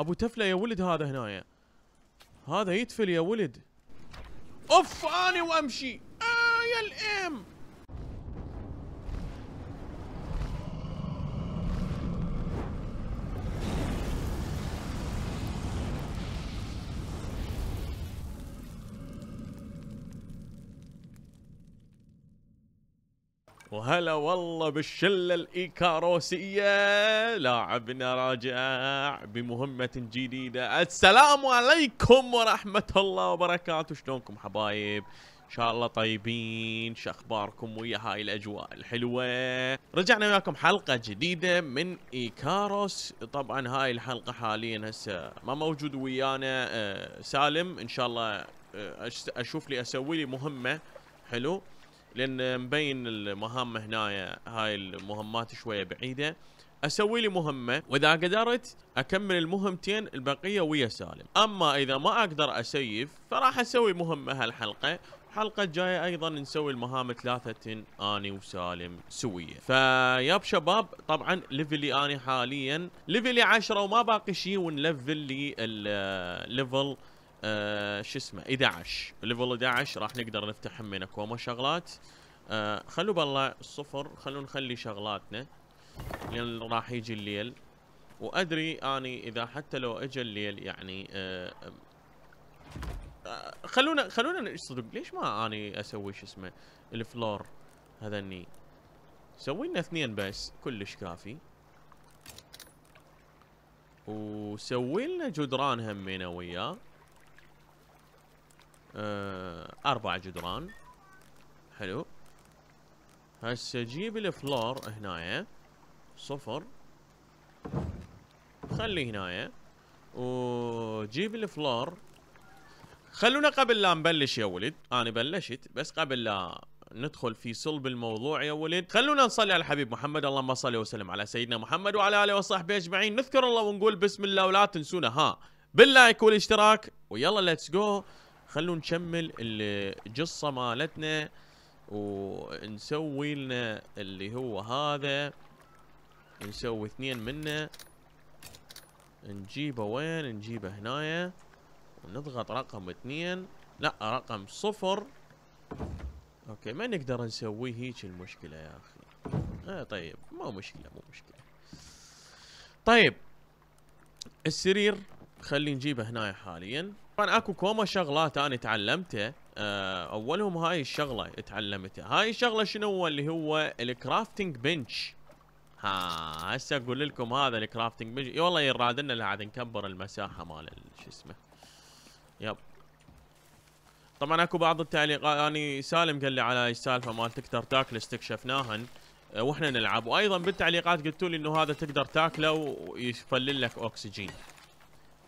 ابو تفله يا ولد هذا هنايا هذا يتفل يا ولد اوف اني وامشي اه يا الام وهلا والله بالشلة الإيكاروسية لاعبنا راجع بمهمة جديدة السلام عليكم ورحمة الله وبركاته شلونكم حبايب ان شاء الله طيبين شخباركم ويا هاي الاجواء الحلوه رجعنا وياكم حلقه جديده من ايكاروس طبعا هاي الحلقه حاليا هسه ما موجود ويانا آه، سالم ان شاء الله آه، اشوف لي اسوي لي مهمه حلو لان مبين المهام هنا هاي المهمات شويه بعيده اسوي لي مهمه واذا قدرت اكمل المهمتين البقيه ويا سالم اما اذا ما اقدر اسيف فراح اسوي مهمه هالحلقه الحلقة الجاية ايضا نسوي المهام ثلاثة اني وسالم سوية فياب شباب طبعا ليفلي اني حاليا ليفلي 10 وما باقي شيء ونلفل لي الليفل آه شو اسمه 11 ليفل 11 راح نقدر نفتح همين اكوما شغلات آه خلوا بالله الصفر خلونا نخلي شغلاتنا لان راح يجي الليل وادري اني اذا حتى لو اجى الليل يعني آه آه خلونا خلونا صدق ليش ما اني اسوي شو اسمه الفلور هذني سوي لنا اثنين بس كلش كافي وسوي لنا جدران همينه وياه آه، اربع جدران حلو هسه جيب الفلور هنايا صفر خلي هنايا وجيب الفلور خلونا قبل لا نبلش يا ولد انا بلشت بس قبل لا ندخل في صلب الموضوع يا ولد خلونا نصلي على الحبيب محمد اللهم صل وسلم على سيدنا محمد وعلى اله وصحبه اجمعين نذكر الله ونقول بسم الله ولا تنسونا ها باللايك والاشتراك ويلا ليتس جو خلونا نكمل الجصه مالتنا ونسوي لنا اللي هو هذا نسوي اثنين منه نجيبه وين نجيبه هنايا ونضغط رقم اثنين لا رقم صفر اوكي ما نقدر نسوي هيك المشكله يا اخي آه طيب مو مشكله مو مشكله طيب السرير خلي نجيبه هنايا حاليا طبعا اكو كوما شغلات انا تعلمته آه، اولهم هاي الشغله تعلمتها هاي الشغله شنو هو اللي هو الكرافتنج بنش ها هسه اقول لكم هذا الكرافتنج بنش اي والله يراد لنا عاد نكبر المساحه مال شو اسمه يب طبعا اكو بعض التعليقات اني آه، يعني سالم قال لي على السالفه مال تقدر تاكل استكشفناهن آه، واحنا نلعب وايضا بالتعليقات قلتوا لي انه هذا تقدر تاكله ويفلل لك اكسجين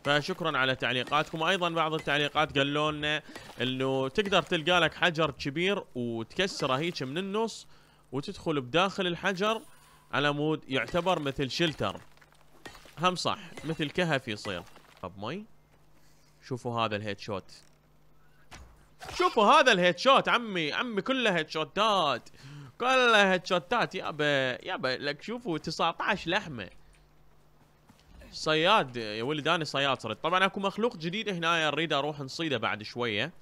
فشكرا على تعليقاتكم ايضا بعض التعليقات قالوا لنا انه تقدر تلقى لك حجر كبير وتكسره هيك من النص وتدخل بداخل الحجر على مود يعتبر مثل شلتر هم صح مثل كهف يصير طب مي شوفوا هذا الهيد شوت شوفوا هذا الهيد شوت عمي عمي كله هيد شوتات كله هيد شوتات يابا يابا لك شوفوا 19 لحمه صياد يا ولد انا صياد صرت طبعا اكو مخلوق جديد هنا اريد اروح نصيده بعد شويه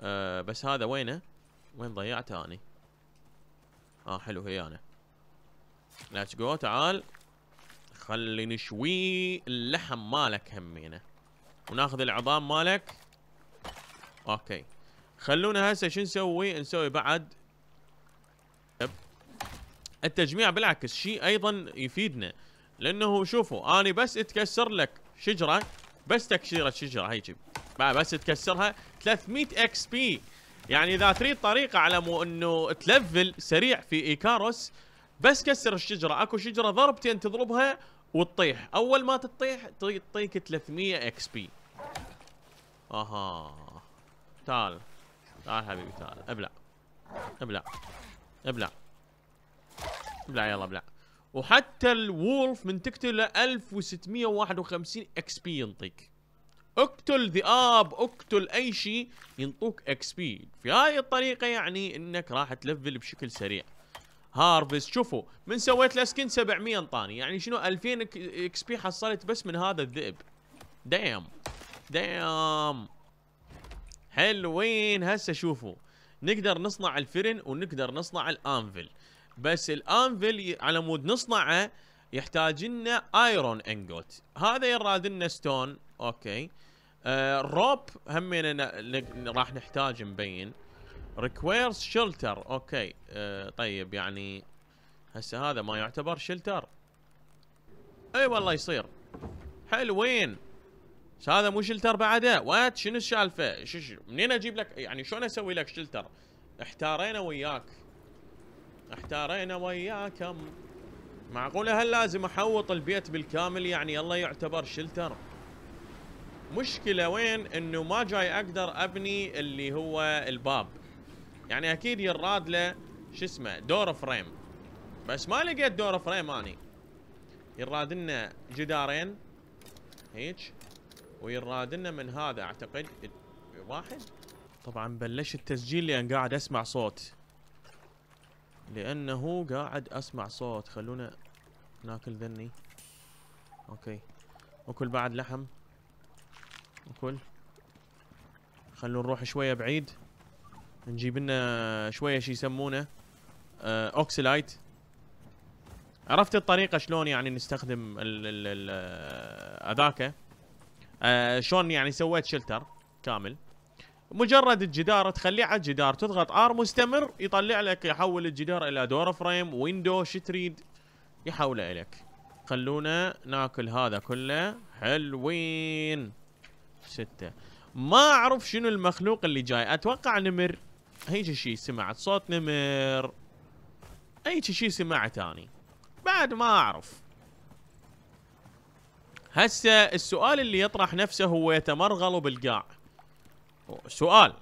أه بس هذا وينه وين ضيعته اني اه حلو هي انا ليتس جو تعال خلي نشوي اللحم مالك همينه وناخذ العظام مالك اوكي خلونا هسه شو نسوي نسوي بعد التجميع بالعكس شيء ايضا يفيدنا لانه شوفوا اني بس اتكسر لك شجره بس تكسيره شجره هيجي بس تكسرها 300 اكس بي يعني اذا تريد طريقه على مو انه تلفل سريع في ايكاروس بس كسر الشجره اكو شجره ضربتين تضربها وتطيح اول ما تطيح تعطيك 300 اكس بي اها تعال تعال حبيبي تعال ابلع ابلع ابلع ابلع يلا ابلع وحتى الولف من تقتله 1651 اكس بي ينطيك اقتل ذئاب اقتل اي شيء ينطوك اكس بي في هاي الطريقه يعني انك راح تلفل بشكل سريع هارفست شوفوا من سويت له سكن 700 انطاني يعني شنو 2000 اكس بي حصلت بس من هذا الذئب دام دام حلوين هسه شوفوا نقدر نصنع الفرن ونقدر نصنع الانفل بس الانفل على مود نصنعه يحتاج لنا ايرون انجوت هذا يراد لنا ستون اوكي آه روب همين راح نحتاج مبين ريكويرز شلتر اوكي آه طيب يعني هسه هذا ما يعتبر شلتر اي أيوة والله يصير حلوين بس هذا مو شلتر بعده وات شنو السالفه منين اجيب لك يعني شلون اسوي لك شلتر احتارينا وياك احتارينا وياكم معقولة هل لازم احوط البيت بالكامل يعني الله يعتبر شلتر مشكلة وين انه ما جاي اقدر ابني اللي هو الباب يعني اكيد يراد له شو اسمه دور فريم بس ما لقيت دور فريم اني يراد لنا جدارين هيك ويراد لنا من هذا اعتقد واحد طبعا بلشت التسجيل لان قاعد اسمع صوت لأنه قاعد أسمع صوت خلونا ناكل ذني أوكي وكل بعد لحم وكل خلونا نروح شوية بعيد نجيب لنا شوية شي يسمونه أه أوكسلايت عرفت الطريقة شلون يعني نستخدم ال ال ال هذاك آه، آه، شلون يعني سويت شلتر كامل مجرد الجدار تخليه على الجدار تضغط ار مستمر يطلع لك يحول الجدار الى دور فريم ويندو شو تريد يحوله الك خلونا ناكل هذا كله حلوين ستة ما اعرف شنو المخلوق اللي جاي اتوقع نمر هيك شي سمعت صوت نمر هيك شي سمعت اني بعد ما اعرف هسه السؤال اللي يطرح نفسه هو يتمرغل بالقاع سؤال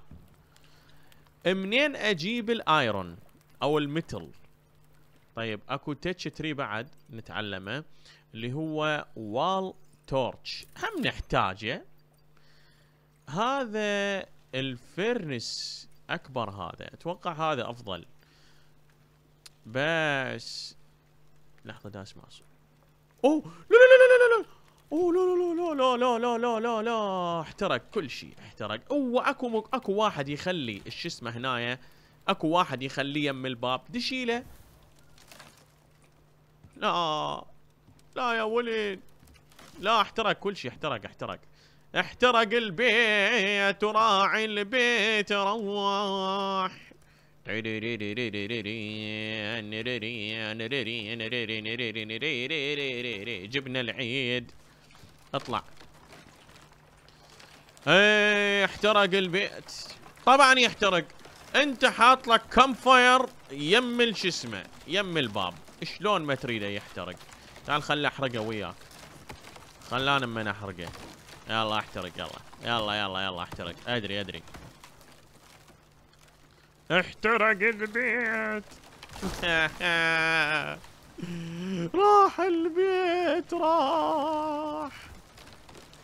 منين اجيب الايرون او المتل طيب اكو تيتش تري بعد نتعلمه اللي هو وال تورتش هم نحتاجه هذا الفيرنس اكبر هذا اتوقع هذا افضل بس لحظه داش ماسو اوه لا لا لا لا لا, لا. اوه لا لا لا لا لا لا لا لا لا احترق كل شيء احترق اوه اكو مك... اكو واحد يخلي شو اسمه هنايا اكو واحد يخليه يم الباب دشيله لا لا يا ولد لا احترق كل شيء احترق احترق احترق البيت وراعي البيت روح جبنا العيد اطلع ايه احترق البيت طبعا يحترق انت حاط لك كم فاير يم شو اسمه يم الباب شلون ما تريده يحترق تعال خلي احرقه وياك خلانا من احرقه يلا احترق يلا يلا يلا يلا احترق ادري ادري احترق البيت راح البيت راح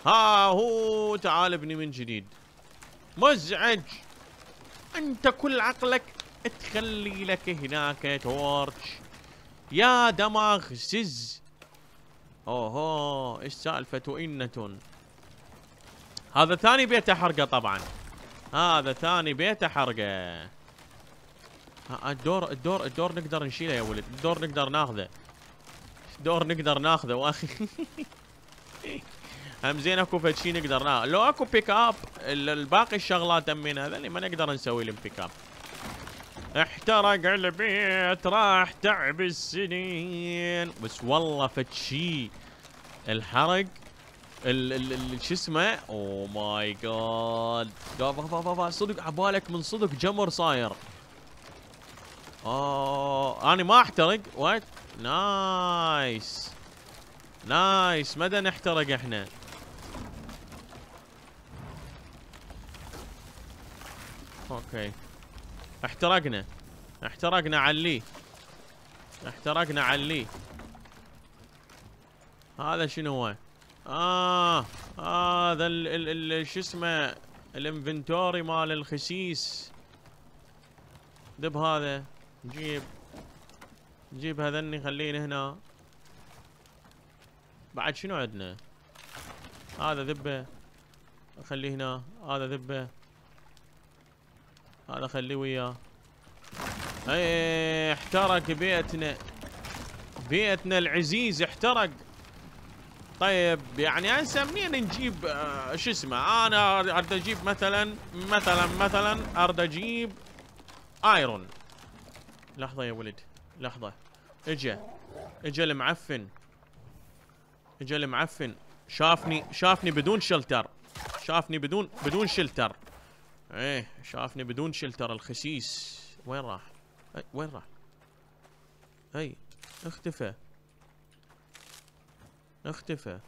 ها هو تعال ابني من جديد مزعج انت كل عقلك تخلي لك هناك تورتش يا دماغ سز اوه ايش سالفة إنة هذا ثاني بيت حرقه طبعا هذا ثاني بيت حرقه الدور الدور الدور نقدر نشيله يا ولد الدور نقدر ناخذه الدور نقدر ناخذه واخي هم زين اكو فد شيء نقدر نا. لو اكو بيك اب الباقي الشغلات من هذا اللي ما نقدر نسوي لهم بيك اب احترق البيت راح تعب السنين بس والله فد شيء الحرق شو اسمه او ماي جاد صدق عبالك من صدق جمر صاير اوه انا ما احترق وات نايس نايس مدى نحترق احنا اوكي احترقنا احترقنا علي احترقنا علي هذا شنو هو؟ اه هذا آه ال ال شو اسمه الانفنتوري مال الخسيس دب هذا جيب جيب هذني خلينا هنا بعد شنو عندنا؟ هذا ذبه خليه هنا هذا ذبه هذا خليه وياه اي إيه، إيه، احترق بيتنا بيتنا العزيز احترق طيب يعني هسه منين نجيب اه شو اسمه انا اريد اجيب مثلا مثلا مثلا اريد اجيب ايرون لحظه يا ولد لحظه اجا اجا المعفن اجا المعفن شافني شافني بدون شلتر شافني بدون بدون شلتر ايه شافني بدون شلتر الخسيس وين راح؟ اي وين راح؟ اي اختفى اختفى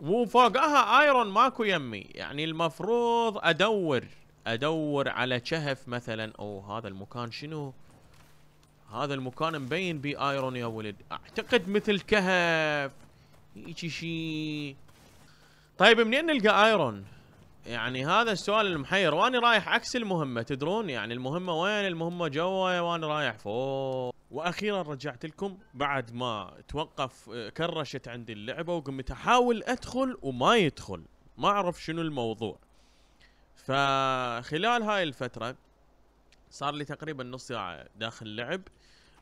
وفوقها ايرون ماكو يمي يعني المفروض ادور ادور على شهف مثلا او هذا المكان شنو هذا المكان مبين بيه ايرون يا ولد اعتقد مثل كهف هيجي شي طيب منين نلقى ايرون يعني هذا السؤال المحير وانا رايح عكس المهمه تدرون يعني المهمه وين المهمه جوا وانا رايح فوق واخيرا رجعت لكم بعد ما توقف آه، كرشت عندي اللعبه وقمت احاول ادخل وما يدخل ما اعرف شنو الموضوع فخلال هاي الفتره صار لي تقريبا نص ساعه داخل اللعب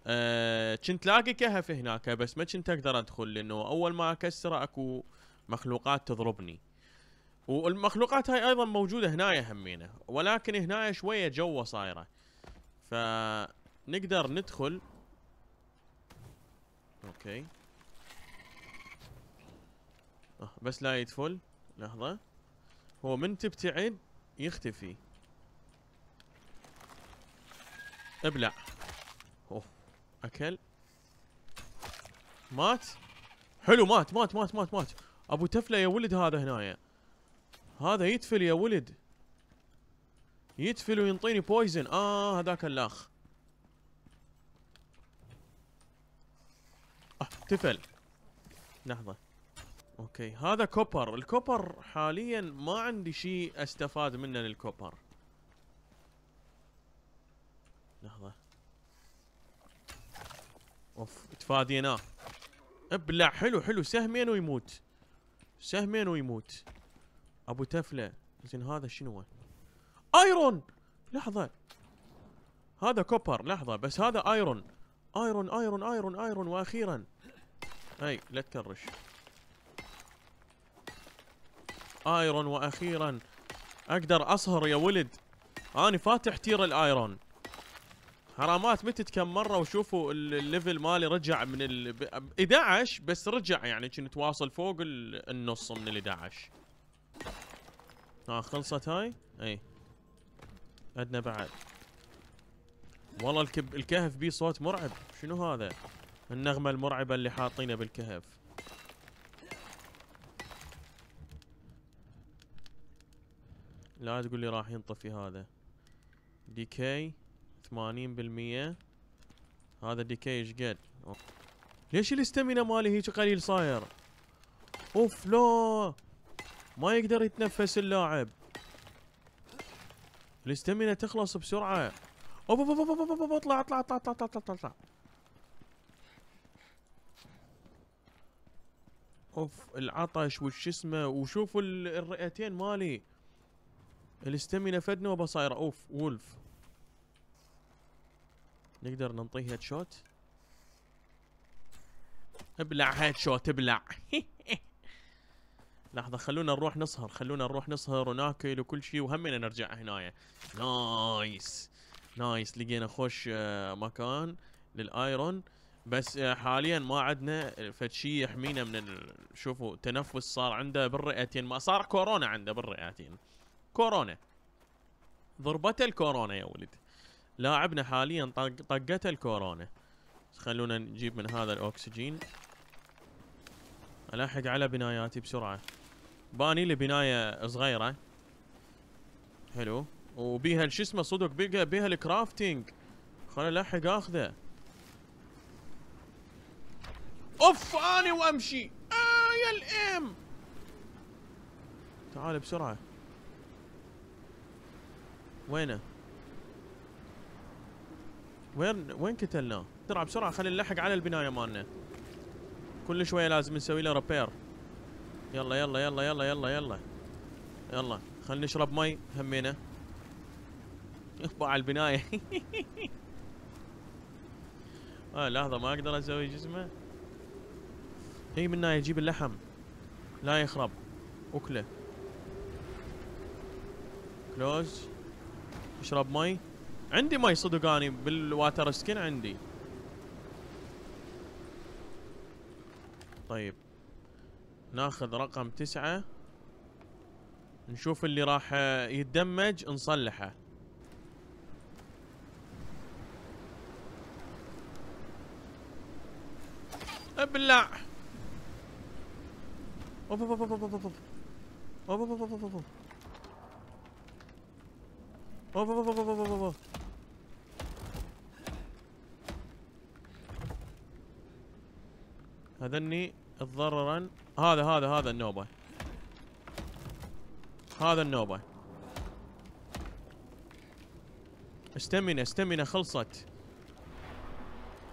أه كنت لاقي كهف هناك بس ما كنت اقدر ادخل لانه اول ما اكسره اكو مخلوقات تضربني والمخلوقات هاي ايضا موجوده هنايا همينه ولكن هنايا شويه جوه صايره فنقدر ندخل اوكي أه بس لا يدفل لحظه هو من تبتعد يختفي ابلع اوه اكل مات حلو مات مات مات مات مات ابو تفله يا ولد هذا هنايا هذا يتفل يا ولد يتفل وينطيني بويزن اه هذاك الاخ اه تفل لحظة اوكي هذا كوبر الكوبر حاليا ما عندي شيء استفاد منه للكوبر لحظة اوف تفاديناه ابلع حلو حلو سهمين ويموت سهمين ويموت ابو تفله زين هذا شنو ايرون لحظه هذا كوبر لحظه بس هذا ايرون ايرون ايرون ايرون ايرون واخيرا اي لا تكرش ايرون واخيرا اقدر اصهر يا ولد اني فاتح تير الايرون حرامات متت كم مره وشوفوا الليفل مالي رجع من ال 11 بس رجع يعني كنت واصل فوق النص من ال 11 ها آه، خلصت هاي؟ اي عندنا بعد والله الكب الكهف بيه صوت مرعب شنو هذا؟ النغمة المرعبة اللي حاطينها بالكهف لا تقول لي راح ينطفي هذا ديكي 80 بالمية هذا ديكي ايش قد ليش الاستمينة مالي هيك قليل صاير اوف لا ما يقدر يتنفس اللاعب الاستمينة تخلص بسرعة اوب اوب اوب اوب اوب اطلع اطلع اطلع اطلع اطلع اطلع اطلع اوف العطش وش اسمه وشوفوا الرئتين مالي الاستمينة فدنا وبصايره اوف وولف نقدر ننطيه هيد شوت ابلع هيد شوت ابلع لحظه خلونا نروح نسهر خلونا نروح نسهر وناكل وكل شيء وهمنا نرجع هنايا نايس نايس لقينا خوش آه، مكان للايرون بس آه، حاليا ما عندنا فد شيء يحمينا من ال... شوفوا تنفس صار عنده بالرئتين ما صار كورونا عنده بالرئتين كورونا ضربته الكورونا يا ولد لاعبنا حاليا طقته الكورونا خلونا نجيب من هذا الاكسجين الحق على بناياتي بسرعه باني لي بنايه صغيره حلو وبيها شو اسمه صدق بيها بيها الكرافتنج خليني الحق اخذه اوف اني وامشي اه يا الام تعال بسرعه وينه وين وين قتلناه؟ بسرعه بسرعه خلينا نلحق على البنايه مالنا كل شويه لازم نسوي له ريبير يلا يلا يلا يلا يلا يلا يلا خلينا نشرب مي همينا يخبى على البناية اه لحظة ما اقدر اسوي جسمه هي منا يجيب اللحم لا يخرب اكله كلوز اشرب مي عندي مي صدق اني بالواتر سكن عندي طيب ناخذ رقم تسعة نشوف اللي راح يتدمج نصلحه ابلع اوف اوف اوف اوف اوف اوف اوف اوف اوف اوف اوف اوف اوف اوف اوف اوف اوف اوف هذني تضررن هذا هذا هذا النوبة هذا النوبة استمنة استمنة خلصت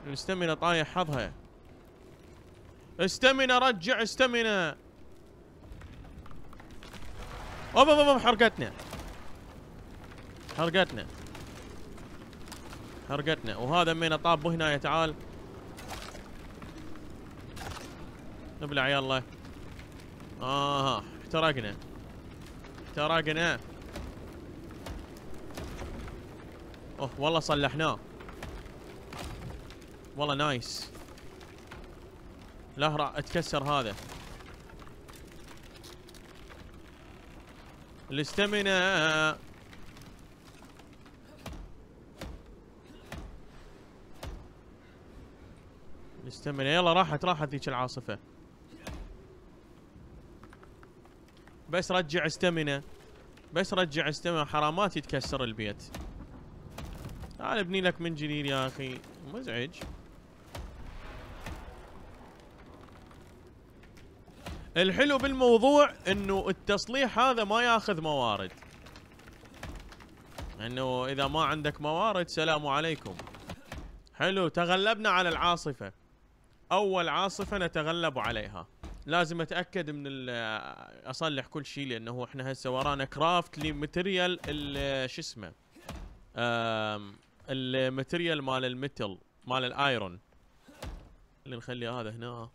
استمنة طايح حظها استمنة رجع استمنة اوب اوب اوب حرقتنا حرقتنا حرقتنا وهذا من طاب هنا تعال نبلع يلا آه احترقنا احترقنا اوه والله صلحناه والله نايس راح اتكسر هذا الاستمنة الاستمنة يلا راحت راحت ذيك العاصفة بس رجع استمنه بس رجع استمنه حرامات يتكسر البيت تعال ابني لك من جديد يا اخي مزعج الحلو بالموضوع انه التصليح هذا ما ياخذ موارد انه اذا ما عندك موارد سلام عليكم حلو تغلبنا على العاصفه اول عاصفه نتغلب عليها لازم اتاكد من اصلح كل شيء لانه احنا هسه ورانا كرافت لماتيريال شو اسمه الماتيريال مال المتل مال الايرون اللي نخلي هذا هنا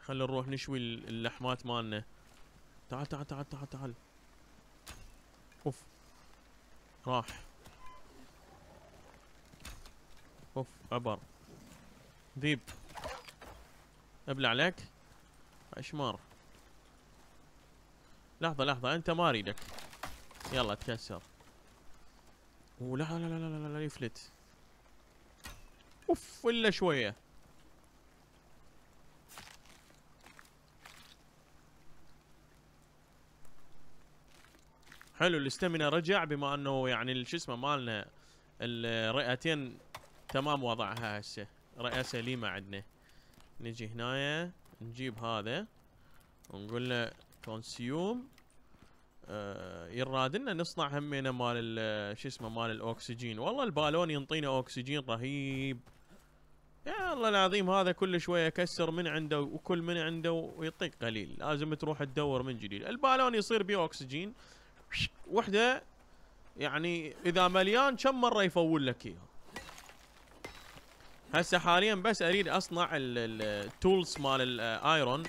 خلينا نروح نشوي اللحمات مالنا تعال تعال تعال تعال تعال اوف راح اوف عبر ذيب ابلع عليك اشمار لحظة لحظة انت ما اريدك يلا تكسر ولا لا لا لا لا, لا يفلت اوف الا شوية حلو الاستمنة رجع بما انه يعني شو اسمه مالنا الرئتين تمام وضعها هسه رئة سليمة عندنا نجي هنايا نجيب هذا ونقول له كونسيوم آه يراد لنا نصنع همينا مال شو اسمه مال الاكسجين والله البالون ينطينا اكسجين رهيب يا الله العظيم هذا كل شويه كسر من عنده وكل من عنده ويعطيك قليل لازم تروح تدور من جديد البالون يصير بيه اكسجين وحده يعني اذا مليان كم مره يفول لك اياه هسه حاليا بس اريد اصنع التولز مال الايرون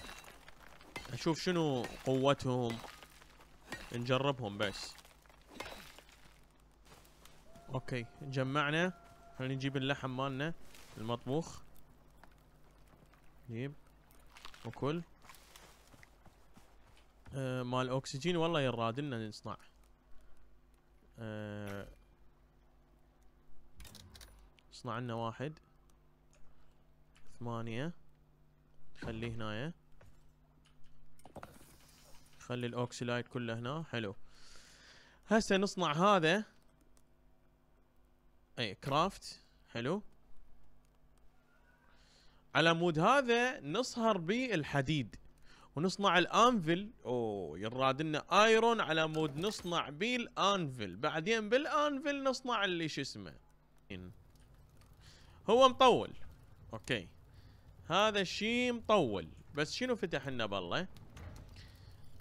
اشوف شنو قوتهم نجربهم بس اوكي جمعنا خلينا نجيب اللحم مالنا المطبوخ جيب وكل آه مال اوكسجين والله يراد لنا نصنع آه صنع لنا واحد ثمانية خليه هنايا خلي الاوكسلايد كله هنا حلو هسه نصنع هذا اي كرافت حلو على مود هذا نصهر بالحديد ونصنع الانفل اوه يراد لنا ايرون على مود نصنع بيه الانفل بعدين بالانفل نصنع اللي شو اسمه هو مطول اوكي هذا الشيء مطول بس شنو فتح لنا بالله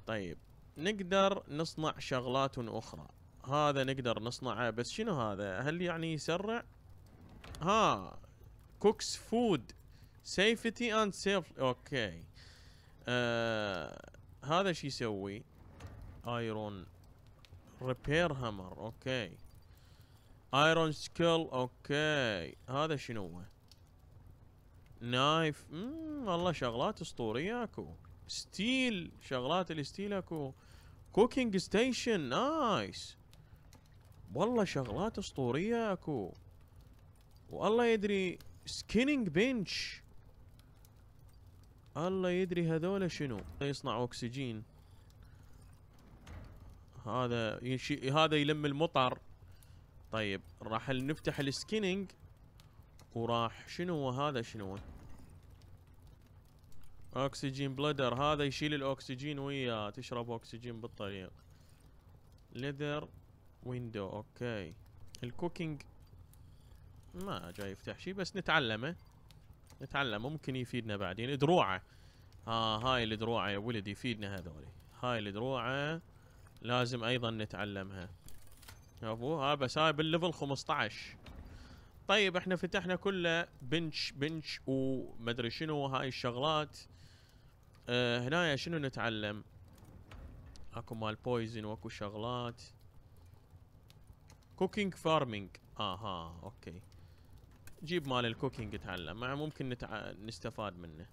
طيب نقدر نصنع شغلات اخرى هذا نقدر نصنعه بس شنو هذا هل يعني يسرع ها كوكس فود سيفتي اند سيف اوكي آه هذا شو يسوي ايرون ريبير هامر اوكي ايرون سكيل اوكي هذا شنو هو نايف امم والله شغلات اسطوريه اكو ستيل شغلات الستيل اكو كوكينج ستيشن نايس والله شغلات اسطوريه اكو والله يدري سكينينج بنش الله يدري هذول شنو يصنع اكسجين هذا يشي هذا يلم المطر طيب راح نفتح السكيننج وراح شنو هذا شنو اكسجين بلدر هذا يشيل الاكسجين وياه تشرب اكسجين بالطريق ليذر ويندو اوكي الكوكينج ما جاي يفتح شيء بس نتعلمه نتعلم ممكن يفيدنا بعدين دروعه ها هاي الدروعه يا ولد يفيدنا هذولي هاي الدروعه لازم ايضا نتعلمها يا ابو ها بس هاي بالليفل 15 طيب احنا فتحنا كله بنش بنش ومدري شنو هاي الشغلات اه هنايا شنو نتعلم اكو مال بويزن واكو شغلات كوكينج فارمينج اها اوكي جيب مال الكوكينج اتعلم مع ممكن نتع... نستفاد منه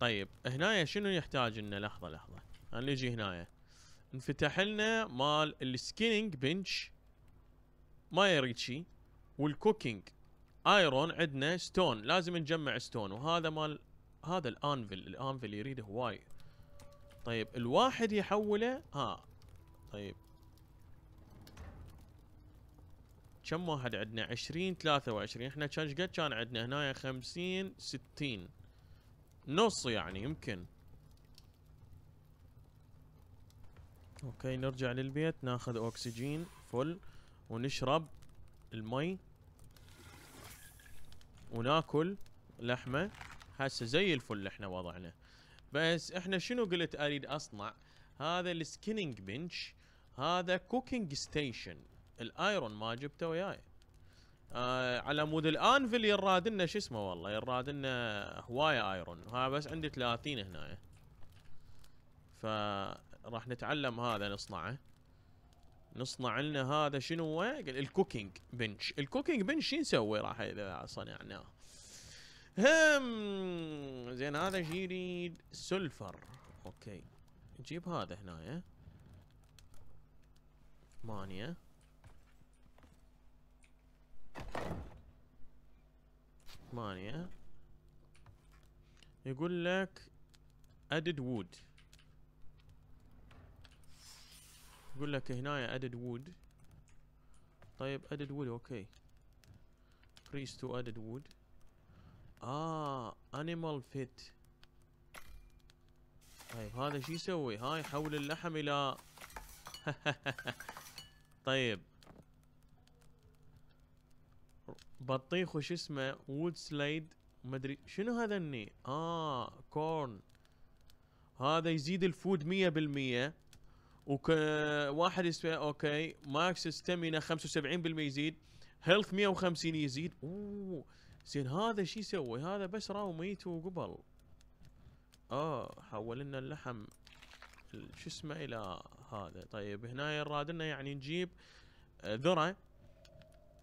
طيب هنايا شنو يحتاج لنا لحظه لحظه نجي هنايا انفتح لنا مال السكيننج بنش ما يريد شي والكوكينج ايرون عندنا ستون لازم نجمع ستون وهذا مال هذا الانفل الانفل يريده هواي طيب الواحد يحوله ها طيب كم واحد عندنا 20 23 احنا كان قد كان عندنا هنا 50 60 نص يعني يمكن اوكي نرجع للبيت ناخذ اكسجين فل ونشرب المي وناكل لحمه هسه زي الفل احنا وضعنا بس احنا شنو قلت اريد اصنع هذا السكيننج بنش هذا كوكينج ستيشن الايرون ما جبته وياي آه على مود الانفل يراد لنا شو اسمه والله يراد لنا هوايه ايرون ها بس عندي 30 هنا فراح نتعلم هذا نصنعه نصنع لنا هذا شنو قال الكوكينج بنش الكوكينج بنش شو نسوي راح اذا صنعناه هم زين هذا شي يريد سلفر اوكي نجيب هذا يا. ثمانية ثمانية يقول لك ادد وود تقول لك هنا ادد وود طيب ادد وود اوكي كريس تو ادد وود اه انيمال فيت طيب هذا شو يسوي هاي يحول اللحم الى طيب بطيخ وش اسمه وود سلايد مدري شنو هذا الني اه كورن هذا يزيد الفود مية بالمية وواحد يسوي اوكي ماكس ستامينا 75% يزيد هيلث 150 يزيد اوه زين هذا شو يسوي؟ هذا بس راو ميت وقبل اه حول لنا اللحم شو اسمه الى هذا طيب هنا يراد لنا يعني نجيب آه، ذره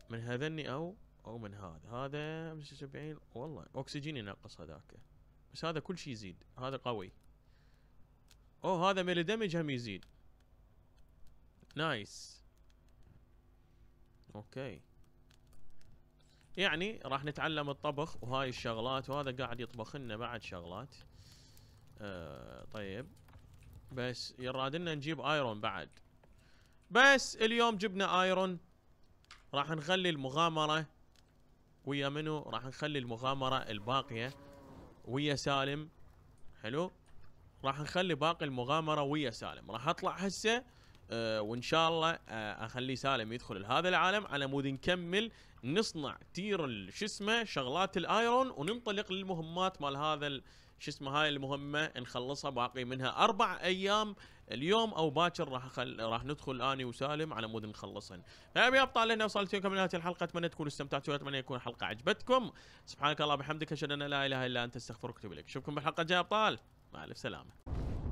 من هذني او او من هذا هذا 75 والله اكسجين ينقص هذاك بس هذا كل شيء يزيد هذا قوي اوه هذا ميل دمج هم يزيد نايس اوكي يعني راح نتعلم الطبخ وهاي الشغلات وهذا قاعد يطبخ لنا بعد شغلات آه طيب بس يراد لنا نجيب ايرون بعد بس اليوم جبنا ايرون راح نخلي المغامرة ويا منو راح نخلي المغامرة الباقية ويا سالم حلو راح نخلي باقي المغامرة ويا سالم راح اطلع هسه آه، وان شاء الله آه، اخلي سالم يدخل لهذا العالم على مود نكمل نصنع تير شو اسمه شغلات الايرون وننطلق للمهمات مال هذا شو اسمه هاي المهمه نخلصها باقي منها اربع ايام اليوم او باكر راح خل... راح ندخل اني وسالم على مود نخلصهن. فيا ابطال لنا وصلت لكم نهايه الحلقه اتمنى تكونوا استمتعتوا واتمنى تكون الحلقه عجبتكم. سبحانك اللهم وبحمدك اشهد ان لا اله الا انت استغفرك واتوب اليك. اشوفكم بالحلقه الجايه ابطال مع الف سلامه.